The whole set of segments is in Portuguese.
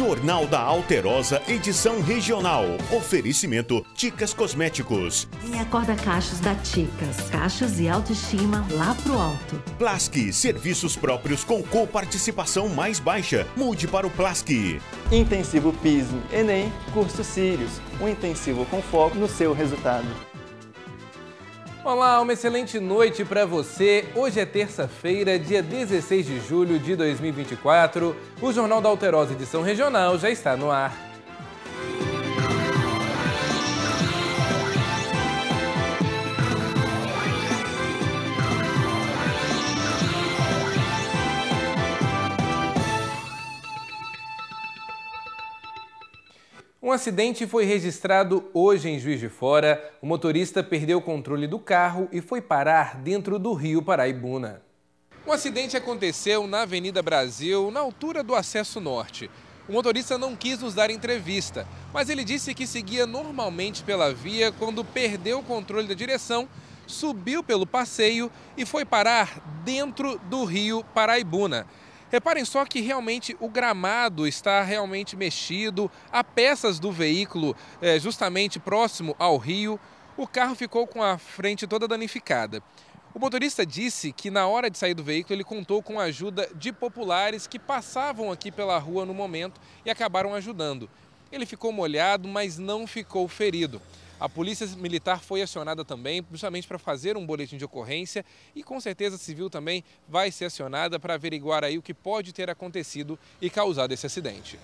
Jornal da Alterosa, edição regional. Oferecimento Ticas Cosméticos. E acorda cachos da Ticas. Cachos e autoestima lá pro alto. Plasque, serviços próprios com coparticipação mais baixa. Mude para o Plasque. Intensivo Piso, Enem, Curso Sirius. Um intensivo com foco no seu resultado. Olá, uma excelente noite para você. Hoje é terça-feira, dia 16 de julho de 2024. O Jornal da Alterosa Edição Regional já está no ar. Um acidente foi registrado hoje em Juiz de Fora. O motorista perdeu o controle do carro e foi parar dentro do rio Paraibuna. O um acidente aconteceu na Avenida Brasil, na altura do acesso norte. O motorista não quis nos dar entrevista, mas ele disse que seguia normalmente pela via quando perdeu o controle da direção, subiu pelo passeio e foi parar dentro do rio Paraibuna. Reparem só que realmente o gramado está realmente mexido, há peças do veículo é, justamente próximo ao rio. O carro ficou com a frente toda danificada. O motorista disse que na hora de sair do veículo ele contou com a ajuda de populares que passavam aqui pela rua no momento e acabaram ajudando. Ele ficou molhado, mas não ficou ferido. A polícia militar foi acionada também, justamente para fazer um boletim de ocorrência e com certeza a civil também vai ser acionada para averiguar aí o que pode ter acontecido e causado esse acidente.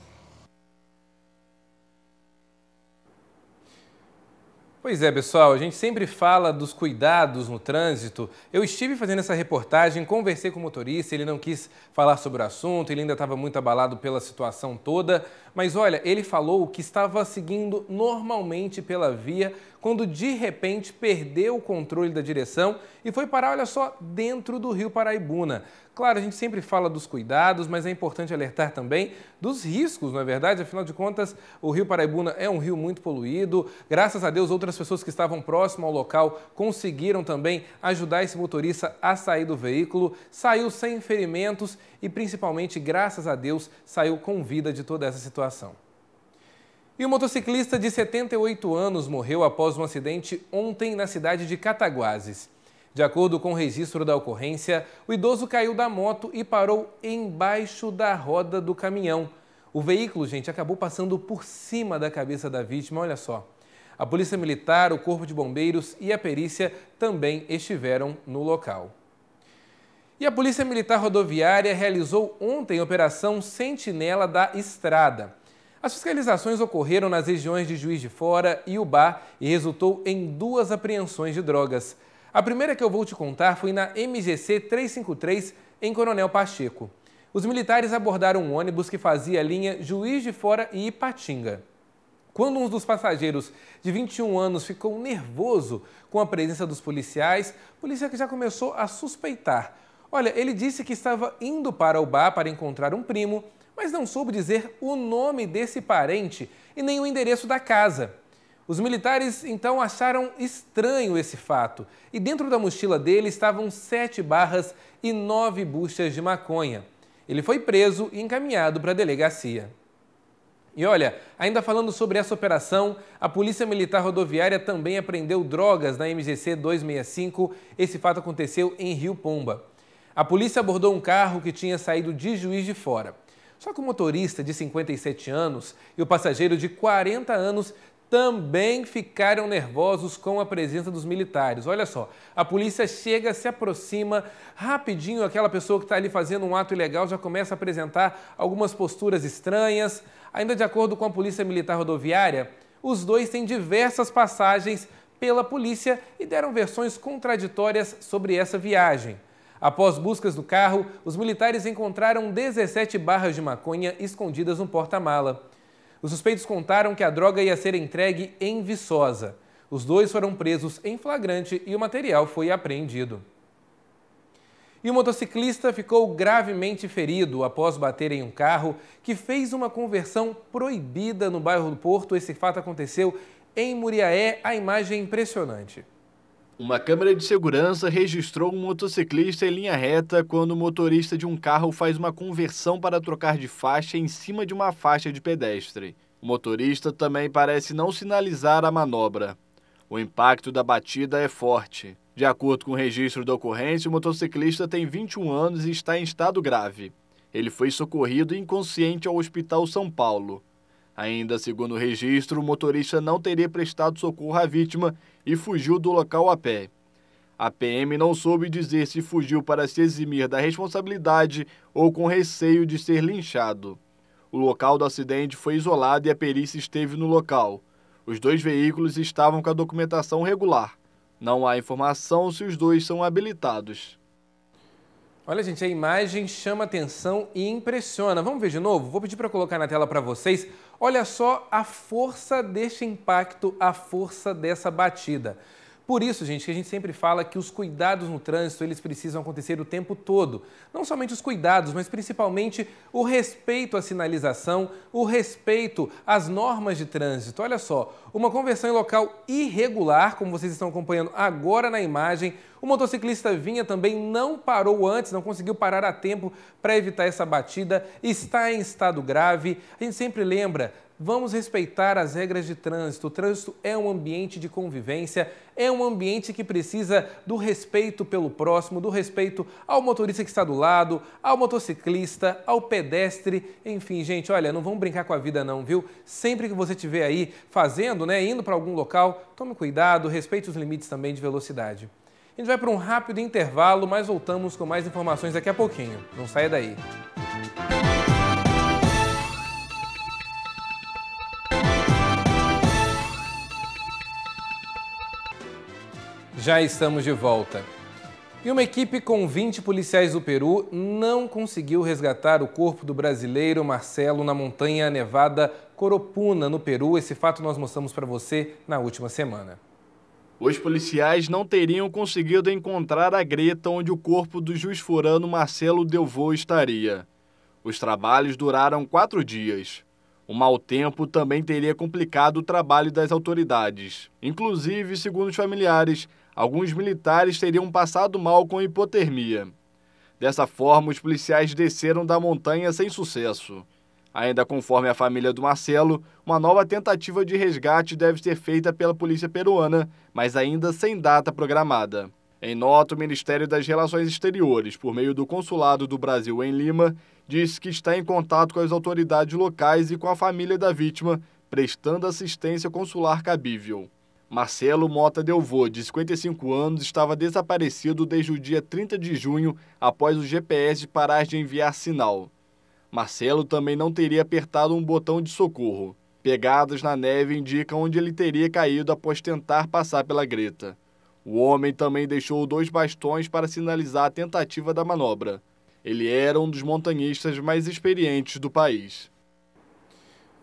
Pois é, pessoal, a gente sempre fala dos cuidados no trânsito. Eu estive fazendo essa reportagem, conversei com o motorista, ele não quis falar sobre o assunto, ele ainda estava muito abalado pela situação toda, mas olha, ele falou que estava seguindo normalmente pela via quando de repente perdeu o controle da direção e foi parar, olha só, dentro do rio Paraibuna. Claro, a gente sempre fala dos cuidados, mas é importante alertar também dos riscos, não é verdade? Afinal de contas, o rio Paraibuna é um rio muito poluído. Graças a Deus, outras pessoas que estavam próximo ao local conseguiram também ajudar esse motorista a sair do veículo. Saiu sem ferimentos e, principalmente, graças a Deus, saiu com vida de toda essa situação. E o motociclista de 78 anos morreu após um acidente ontem na cidade de Cataguases. De acordo com o registro da ocorrência, o idoso caiu da moto e parou embaixo da roda do caminhão. O veículo, gente, acabou passando por cima da cabeça da vítima, olha só. A Polícia Militar, o Corpo de Bombeiros e a perícia também estiveram no local. E a Polícia Militar Rodoviária realizou ontem a Operação Sentinela da Estrada. As fiscalizações ocorreram nas regiões de Juiz de Fora e Ubá e resultou em duas apreensões de drogas. A primeira que eu vou te contar foi na MGC 353, em Coronel Pacheco. Os militares abordaram um ônibus que fazia a linha Juiz de Fora e Ipatinga. Quando um dos passageiros de 21 anos ficou nervoso com a presença dos policiais, a polícia já começou a suspeitar. Olha, ele disse que estava indo para o bar para encontrar um primo mas não soube dizer o nome desse parente e nem o endereço da casa. Os militares então acharam estranho esse fato e dentro da mochila dele estavam sete barras e nove buchas de maconha. Ele foi preso e encaminhado para a delegacia. E olha, ainda falando sobre essa operação, a Polícia Militar Rodoviária também apreendeu drogas na MGC 265. Esse fato aconteceu em Rio Pomba. A polícia abordou um carro que tinha saído de Juiz de Fora. Só que o motorista de 57 anos e o passageiro de 40 anos também ficaram nervosos com a presença dos militares. Olha só, a polícia chega, se aproxima, rapidinho aquela pessoa que está ali fazendo um ato ilegal já começa a apresentar algumas posturas estranhas. Ainda de acordo com a Polícia Militar Rodoviária, os dois têm diversas passagens pela polícia e deram versões contraditórias sobre essa viagem. Após buscas do carro, os militares encontraram 17 barras de maconha escondidas no porta-mala. Os suspeitos contaram que a droga ia ser entregue em Viçosa. Os dois foram presos em flagrante e o material foi apreendido. E o motociclista ficou gravemente ferido após bater em um carro que fez uma conversão proibida no bairro do Porto. Esse fato aconteceu em Muriaé. A imagem é impressionante. Uma câmera de segurança registrou um motociclista em linha reta quando o motorista de um carro faz uma conversão para trocar de faixa em cima de uma faixa de pedestre. O motorista também parece não sinalizar a manobra. O impacto da batida é forte. De acordo com o registro da ocorrência, o motociclista tem 21 anos e está em estado grave. Ele foi socorrido inconsciente ao Hospital São Paulo. Ainda segundo o registro, o motorista não teria prestado socorro à vítima e fugiu do local a pé. A PM não soube dizer se fugiu para se eximir da responsabilidade ou com receio de ser linchado. O local do acidente foi isolado e a perícia esteve no local. Os dois veículos estavam com a documentação regular. Não há informação se os dois são habilitados. Olha, gente, a imagem chama atenção e impressiona. Vamos ver de novo? Vou pedir para colocar na tela para vocês. Olha só a força deste impacto, a força dessa batida. Por isso, gente, que a gente sempre fala que os cuidados no trânsito, eles precisam acontecer o tempo todo. Não somente os cuidados, mas principalmente o respeito à sinalização, o respeito às normas de trânsito. Olha só, uma conversão em local irregular, como vocês estão acompanhando agora na imagem, o motociclista vinha também, não parou antes, não conseguiu parar a tempo para evitar essa batida, está em estado grave. A gente sempre lembra Vamos respeitar as regras de trânsito. O trânsito é um ambiente de convivência, é um ambiente que precisa do respeito pelo próximo, do respeito ao motorista que está do lado, ao motociclista, ao pedestre. Enfim, gente, olha, não vamos brincar com a vida não, viu? Sempre que você estiver aí fazendo, né, indo para algum local, tome cuidado, respeite os limites também de velocidade. A gente vai para um rápido intervalo, mas voltamos com mais informações daqui a pouquinho. Não saia daí. Já estamos de volta. E uma equipe com 20 policiais do Peru não conseguiu resgatar o corpo do brasileiro Marcelo na montanha nevada Coropuna, no Peru. Esse fato nós mostramos para você na última semana. Os policiais não teriam conseguido encontrar a greta onde o corpo do juiz forano Marcelo Delvô estaria. Os trabalhos duraram quatro dias. O mau tempo também teria complicado o trabalho das autoridades. Inclusive, segundo os familiares, alguns militares teriam passado mal com hipotermia. Dessa forma, os policiais desceram da montanha sem sucesso. Ainda conforme a família do Marcelo, uma nova tentativa de resgate deve ser feita pela polícia peruana, mas ainda sem data programada. Em nota, o Ministério das Relações Exteriores, por meio do Consulado do Brasil em Lima, diz que está em contato com as autoridades locais e com a família da vítima, prestando assistência consular cabível. Marcelo Mota Delvô, de 55 anos, estava desaparecido desde o dia 30 de junho, após o GPS parar de enviar sinal. Marcelo também não teria apertado um botão de socorro. Pegadas na neve indicam onde ele teria caído após tentar passar pela greta. O homem também deixou dois bastões para sinalizar a tentativa da manobra. Ele era um dos montanhistas mais experientes do país.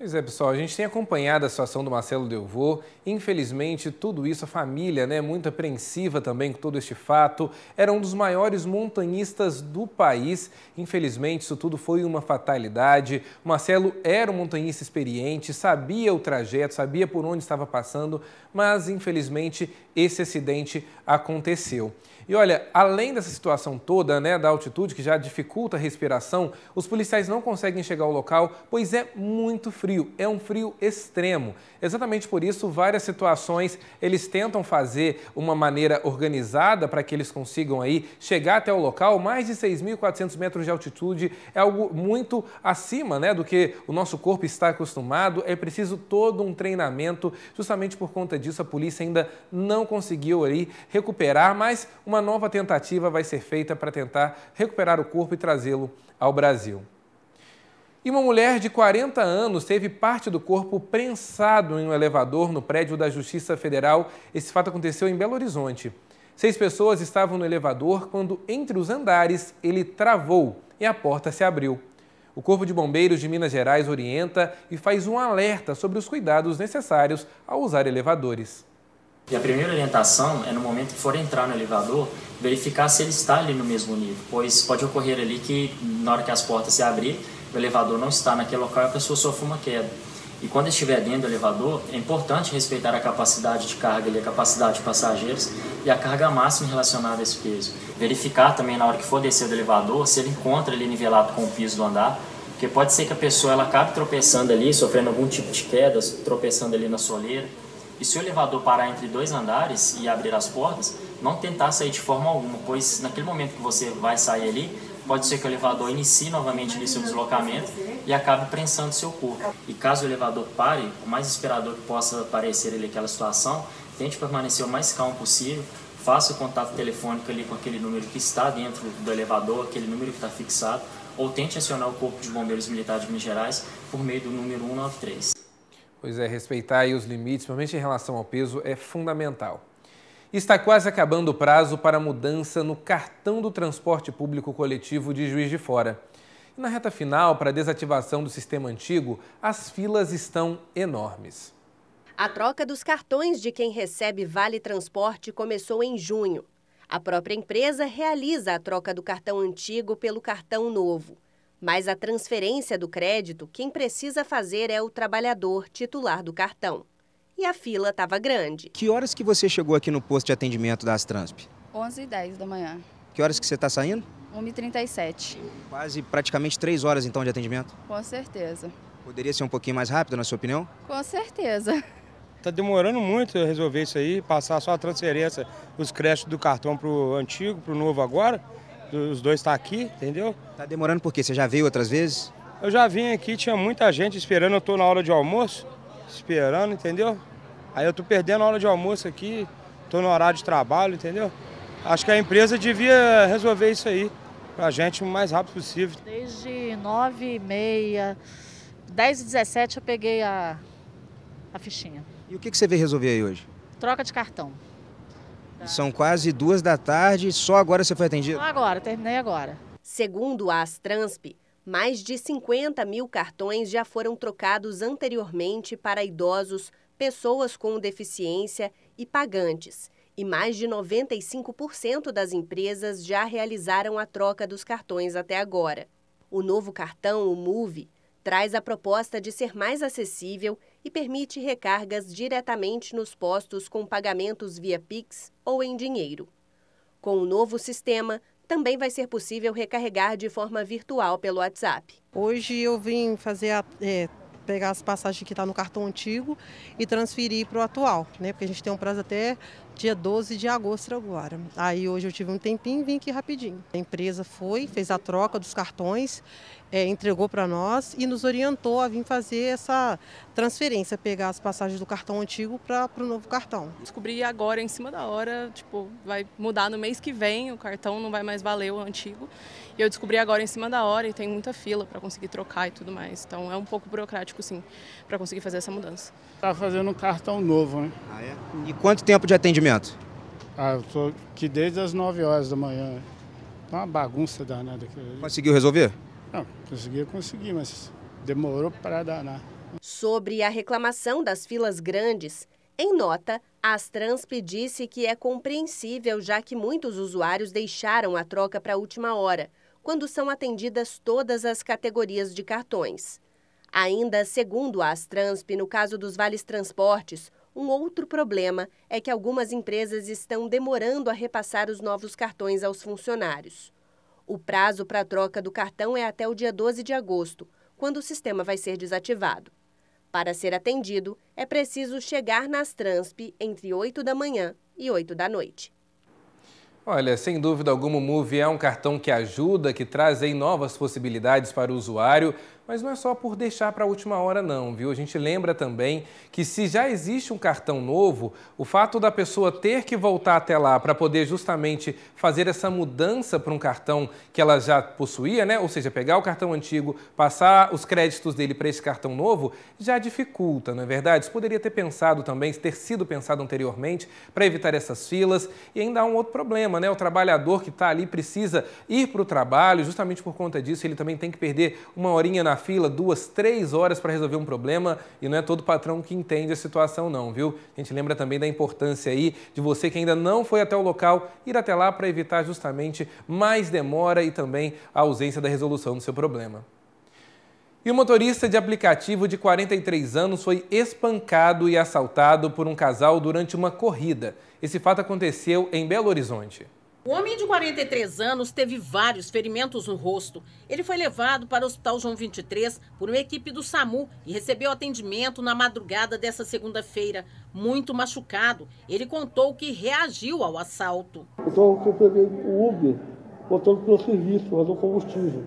Pois é, pessoal, a gente tem acompanhado a situação do Marcelo Delvô. Infelizmente, tudo isso, a família, né, muito apreensiva também com todo este fato. Era um dos maiores montanhistas do país. Infelizmente, isso tudo foi uma fatalidade. O Marcelo era um montanhista experiente, sabia o trajeto, sabia por onde estava passando, mas infelizmente esse acidente aconteceu. E olha, além dessa situação toda, né, da altitude que já dificulta a respiração, os policiais não conseguem chegar ao local, pois é muito frio, é um frio extremo. Exatamente por isso, várias situações eles tentam fazer uma maneira organizada para que eles consigam aí chegar até o local. Mais de 6.400 metros de altitude é algo muito acima, né, do que o nosso corpo está acostumado. É preciso todo um treinamento. Justamente por conta disso, a polícia ainda não conseguiu aí recuperar, mas uma uma nova tentativa vai ser feita para tentar recuperar o corpo e trazê-lo ao Brasil. E uma mulher de 40 anos teve parte do corpo prensado em um elevador no prédio da Justiça Federal. Esse fato aconteceu em Belo Horizonte. Seis pessoas estavam no elevador quando, entre os andares, ele travou e a porta se abriu. O Corpo de Bombeiros de Minas Gerais orienta e faz um alerta sobre os cuidados necessários ao usar elevadores. E a primeira orientação é no momento que for entrar no elevador, verificar se ele está ali no mesmo nível, pois pode ocorrer ali que na hora que as portas se abrir, o elevador não está naquele local e a pessoa sofre uma queda. E quando estiver dentro do elevador, é importante respeitar a capacidade de carga e a capacidade de passageiros e a carga máxima relacionada a esse peso. Verificar também na hora que for descer do elevador se ele encontra ali nivelado com o piso do andar, porque pode ser que a pessoa ela acabe tropeçando ali, sofrendo algum tipo de queda, tropeçando ali na soleira e se o elevador parar entre dois andares e abrir as portas, não tentar sair de forma alguma, pois naquele momento que você vai sair ali, pode ser que o elevador inicie novamente ali seu deslocamento e acabe prensando seu corpo. E caso o elevador pare, o mais esperador que possa parecer ali aquela situação, tente permanecer o mais calmo possível, faça o contato telefônico ali com aquele número que está dentro do elevador, aquele número que está fixado, ou tente acionar o Corpo de Bombeiros Militares de Minas Gerais por meio do número 193. Pois é, respeitar os limites, principalmente em relação ao peso, é fundamental. Está quase acabando o prazo para mudança no cartão do transporte público coletivo de Juiz de Fora. E na reta final, para a desativação do sistema antigo, as filas estão enormes. A troca dos cartões de quem recebe Vale Transporte começou em junho. A própria empresa realiza a troca do cartão antigo pelo cartão novo. Mas a transferência do crédito, quem precisa fazer é o trabalhador titular do cartão. E a fila estava grande. Que horas que você chegou aqui no posto de atendimento da Astransp? 11h10 da manhã. Que horas que você está saindo? 1h37. Quase praticamente 3 horas então de atendimento? Com certeza. Poderia ser um pouquinho mais rápido, na sua opinião? Com certeza. Está demorando muito resolver isso aí, passar só a transferência, os créditos do cartão para o antigo, para o novo agora os dois estar tá aqui, entendeu? Tá demorando por quê? Você já veio outras vezes? Eu já vim aqui, tinha muita gente esperando, eu tô na hora de almoço, esperando, entendeu? Aí eu tô perdendo a hora de almoço aqui, tô no horário de trabalho, entendeu? Acho que a empresa devia resolver isso aí pra gente o mais rápido possível. Desde 9 e meia, 10 e 17 eu peguei a, a fichinha. E o que, que você veio resolver aí hoje? Troca de cartão. Tá. São quase duas da tarde, só agora você foi atendido? Só agora, terminei agora. Segundo a Astransp, mais de 50 mil cartões já foram trocados anteriormente para idosos, pessoas com deficiência e pagantes. E mais de 95% das empresas já realizaram a troca dos cartões até agora. O novo cartão, o Move traz a proposta de ser mais acessível e permite recargas diretamente nos postos com pagamentos via Pix ou em dinheiro. Com o novo sistema, também vai ser possível recarregar de forma virtual pelo WhatsApp. Hoje eu vim fazer a, é, pegar as passagens que está no cartão antigo e transferir para o atual, né? Porque a gente tem um prazo até dia 12 de agosto agora. Aí hoje eu tive um tempinho e vim aqui rapidinho. A empresa foi, fez a troca dos cartões, é, entregou para nós e nos orientou a vir fazer essa transferência, pegar as passagens do cartão antigo para o novo cartão. Descobri agora, em cima da hora, tipo, vai mudar no mês que vem, o cartão não vai mais valer o antigo. E eu descobri agora em cima da hora e tem muita fila para conseguir trocar e tudo mais. Então é um pouco burocrático, sim, para conseguir fazer essa mudança. Tá fazendo um cartão novo, né? Ah, é? E quanto tempo de atendimento? Ah, eu tô aqui desde as 9 horas da manhã. Tá uma bagunça danada aqui. Conseguiu resolver? Não, consegui, consegui, mas demorou para danar. Sobre a reclamação das filas grandes, em nota, a Astrans disse que é compreensível já que muitos usuários deixaram a troca para a última hora quando são atendidas todas as categorias de cartões. Ainda segundo a Astransp, no caso dos vales transportes, um outro problema é que algumas empresas estão demorando a repassar os novos cartões aos funcionários. O prazo para a troca do cartão é até o dia 12 de agosto, quando o sistema vai ser desativado. Para ser atendido, é preciso chegar na Astransp entre 8 da manhã e 8 da noite. Olha, sem dúvida alguma, o Move é um cartão que ajuda, que traz aí novas possibilidades para o usuário, mas não é só por deixar para a última hora, não, viu? A gente lembra também que se já existe um cartão novo, o fato da pessoa ter que voltar até lá para poder justamente fazer essa mudança para um cartão que ela já possuía, né? Ou seja, pegar o cartão antigo, passar os créditos dele para esse cartão novo, já dificulta, não é verdade? Isso poderia ter pensado também, ter sido pensado anteriormente para evitar essas filas. E ainda há um outro problema, né? O trabalhador que está ali precisa ir para o trabalho, justamente por conta disso, ele também tem que perder uma horinha na na fila duas, três horas para resolver um problema e não é todo patrão que entende a situação não, viu? A gente lembra também da importância aí de você que ainda não foi até o local, ir até lá para evitar justamente mais demora e também a ausência da resolução do seu problema. E o motorista de aplicativo de 43 anos foi espancado e assaltado por um casal durante uma corrida. Esse fato aconteceu em Belo Horizonte. O homem de 43 anos teve vários ferimentos no rosto. Ele foi levado para o Hospital João 23 por uma equipe do SAMU e recebeu atendimento na madrugada dessa segunda-feira. Muito machucado, ele contou que reagiu ao assalto. Então eu peguei o Uber, voltando para o serviço, fazendo combustível.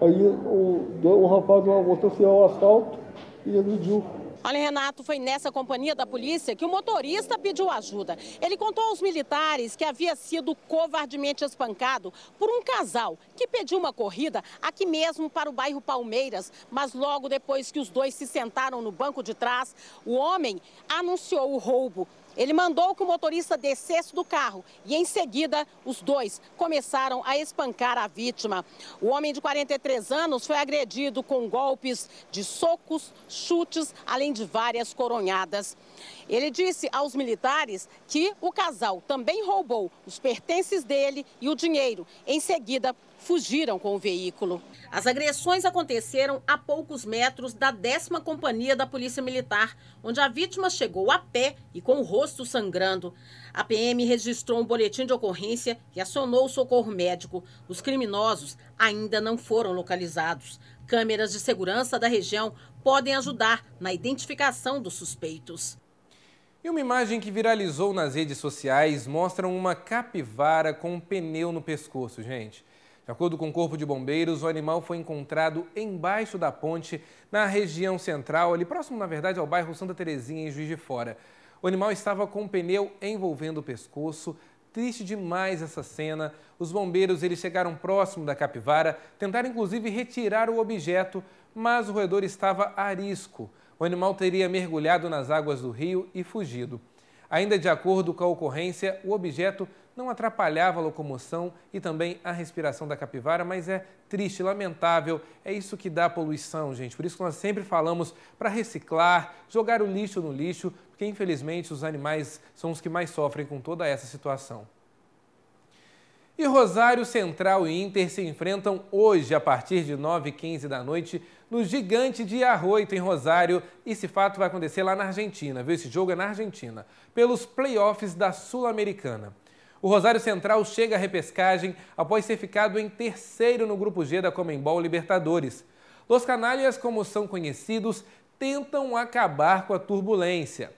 Aí o, um rapaz voltou fez ao assalto e agrediu Olha, Renato, foi nessa companhia da polícia que o motorista pediu ajuda. Ele contou aos militares que havia sido covardemente espancado por um casal que pediu uma corrida aqui mesmo para o bairro Palmeiras. Mas logo depois que os dois se sentaram no banco de trás, o homem anunciou o roubo. Ele mandou que o motorista descesse do carro e, em seguida, os dois começaram a espancar a vítima. O homem de 43 anos foi agredido com golpes de socos, chutes, além de várias coronhadas. Ele disse aos militares que o casal também roubou os pertences dele e o dinheiro. Em seguida, fugiram com o veículo. As agressões aconteceram a poucos metros da 10 Companhia da Polícia Militar, onde a vítima chegou a pé e com o rosto rosto sangrando. A PM registrou um boletim de ocorrência e acionou o socorro médico. Os criminosos ainda não foram localizados. Câmeras de segurança da região podem ajudar na identificação dos suspeitos. E uma imagem que viralizou nas redes sociais mostra uma capivara com um pneu no pescoço, gente. De acordo com o Corpo de Bombeiros, o animal foi encontrado embaixo da ponte, na região central, ali próximo, na verdade, ao bairro Santa Terezinha, em Juiz de Fora. O animal estava com o um pneu envolvendo o pescoço. Triste demais essa cena. Os bombeiros eles chegaram próximo da capivara, tentaram inclusive retirar o objeto, mas o roedor estava a risco. O animal teria mergulhado nas águas do rio e fugido. Ainda de acordo com a ocorrência, o objeto não atrapalhava a locomoção e também a respiração da capivara, mas é triste, lamentável. É isso que dá poluição, gente. Por isso nós sempre falamos para reciclar, jogar o lixo no lixo, porque infelizmente os animais são os que mais sofrem com toda essa situação. E Rosário Central e Inter se enfrentam hoje, a partir de 9h15 da noite, no Gigante de Arroito, em Rosário. Esse fato vai acontecer lá na Argentina, viu? Esse jogo é na Argentina, pelos playoffs da Sul-Americana. O Rosário Central chega à repescagem após ter ficado em terceiro no Grupo G da Comembol Libertadores. Los Canalhas, como são conhecidos, tentam acabar com a turbulência.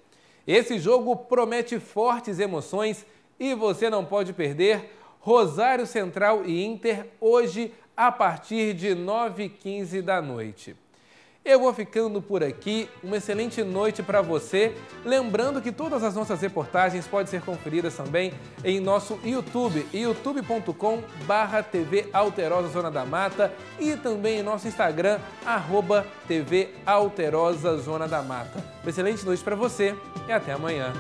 Esse jogo promete fortes emoções e você não pode perder Rosário Central e Inter hoje a partir de 9h15 da noite. Eu vou ficando por aqui. Uma excelente noite para você. Lembrando que todas as nossas reportagens podem ser conferidas também em nosso YouTube, youtube.com/barra Alterosa Zona da Mata e também em nosso Instagram, arroba TV Alterosa Zona da Mata. Uma excelente noite para você e até amanhã.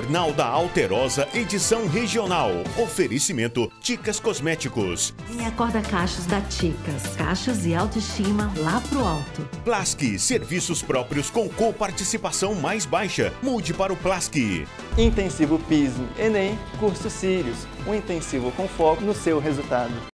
Jornal da Alterosa, edição regional. Oferecimento Ticas Cosméticos. E acorda cachos da Ticas. Cachos e autoestima lá pro alto. Plasque, serviços próprios com coparticipação mais baixa. Mude para o Plasque. Intensivo Piso, Enem, curso Sirius. Um intensivo com foco no seu resultado.